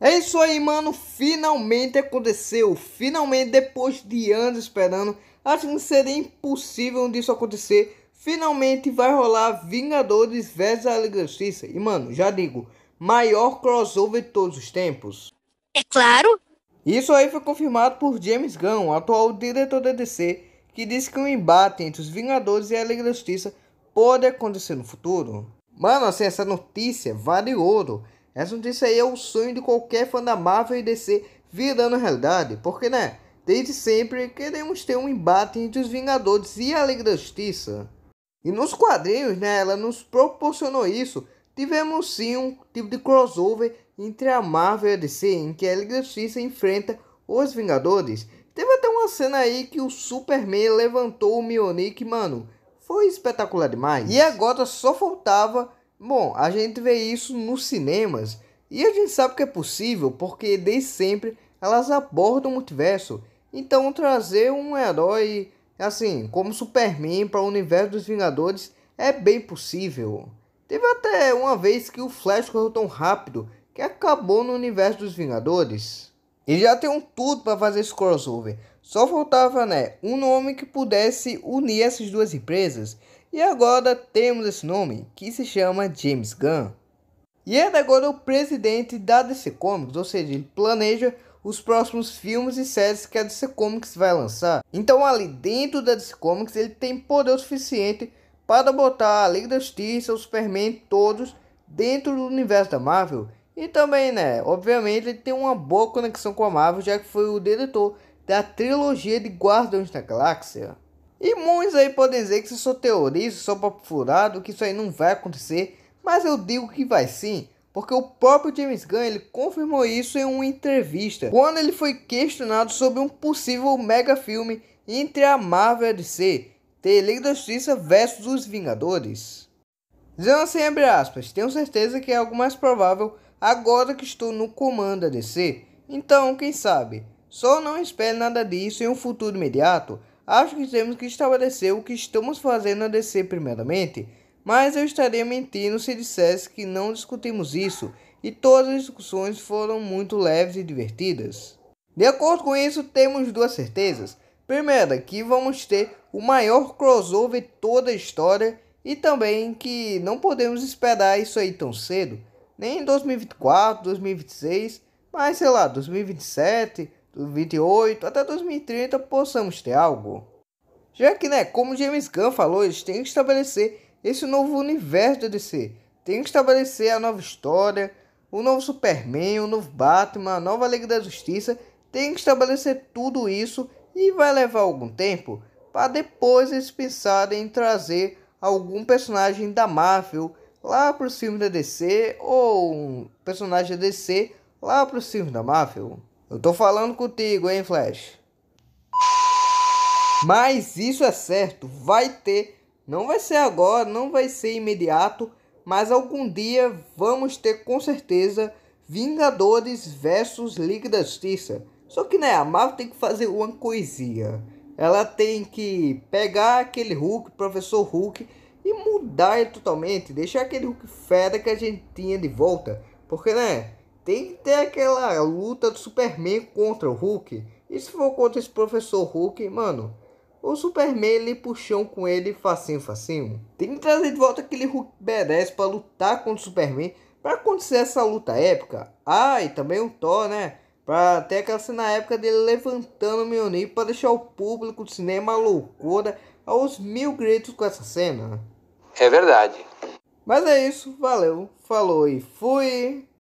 É isso aí, mano. Finalmente aconteceu. Finalmente, depois de anos esperando, acho que seria impossível disso acontecer. Finalmente vai rolar Vingadores vs Alegria Liga Justiça. E, mano, já digo, maior crossover de todos os tempos. É claro. Isso aí foi confirmado por James Gunn, atual diretor da DC, que disse que um embate entre os Vingadores e a Liga Justiça pode acontecer no futuro. Mano, assim, essa notícia vale ouro. Essa notícia aí é o sonho de qualquer fã da Marvel e DC virando realidade, porque né? Desde sempre queremos ter um embate entre os Vingadores e a Liga da Justiça. E nos quadrinhos, né, ela nos proporcionou isso. Tivemos sim um tipo de crossover entre a Marvel e a DC, em que a Liga da Justiça enfrenta os Vingadores. Teve até uma cena aí que o Superman levantou o Mionic, mano. Foi espetacular demais. E agora só faltava Bom, a gente vê isso nos cinemas e a gente sabe que é possível porque desde sempre elas abordam o multiverso. Então trazer um herói assim como Superman para o universo dos Vingadores é bem possível. Teve até uma vez que o Flash correu tão rápido que acabou no universo dos Vingadores. E já tem um tudo para fazer esse crossover. Só faltava, né, um nome que pudesse unir essas duas empresas e agora temos esse nome que se chama James Gunn. E ele é agora o presidente da DC Comics, ou seja, ele planeja os próximos filmes e séries que a DC Comics vai lançar. Então, ali dentro da DC Comics, ele tem poder suficiente para botar a Liga da Justiça, o Superman, todos dentro do universo da Marvel. E também, né, obviamente ele tem uma boa conexão com a Marvel, já que foi o diretor da trilogia de Guardiões da Galáxia. E muitos aí podem dizer que isso é só teorista, só papo furado, que isso aí não vai acontecer. Mas eu digo que vai sim, porque o próprio James Gunn ele confirmou isso em uma entrevista, quando ele foi questionado sobre um possível mega filme entre a Marvel e a DC, The da Justiça versus os Vingadores. Dizendo assim, abre aspas, tenho certeza que é algo mais provável agora que estou no comando da DC. Então, quem sabe? Só não espere nada disso em um futuro imediato, Acho que temos que estabelecer o que estamos fazendo a descer primeiramente, mas eu estaria mentindo se dissesse que não discutimos isso e todas as discussões foram muito leves e divertidas. De acordo com isso, temos duas certezas. Primeira, que vamos ter o maior crossover de toda a história e também que não podemos esperar isso aí tão cedo, nem em 2024, 2026, mas sei lá, 2027 28 até 2030 possamos ter algo. Já que, né, como James Gunn falou, eles têm que estabelecer esse novo universo do DC. Tem que estabelecer a nova história, o novo Superman, o novo Batman, a nova Liga da Justiça. Tem que estabelecer tudo isso e vai levar algum tempo para depois eles pensarem em trazer algum personagem da Marvel lá para o filme da DC ou um personagem da DC lá para o filme da Marvel. Eu tô falando contigo, hein, Flash? Mas isso é certo, vai ter. Não vai ser agora, não vai ser imediato, mas algum dia vamos ter com certeza Vingadores versus Liga da Justiça. Só que né, a Marvel tem que fazer uma coisinha. Ela tem que pegar aquele Hulk, Professor Hulk, e mudar ele totalmente, deixar aquele Hulk fera que a gente tinha de volta. Porque né, tem que ter aquela luta do Superman contra o Hulk. E se for contra esse professor Hulk, mano, o Superman ele puxão com ele facinho, facinho. Tem que trazer de volta aquele Hulk merece para lutar contra o Superman. para acontecer essa luta épica. Ah, e também o Thor, né? Pra ter aquela cena épica dele levantando o Mjolnir para deixar o público do cinema loucura aos mil gritos com essa cena. É verdade. Mas é isso, valeu, falou e fui!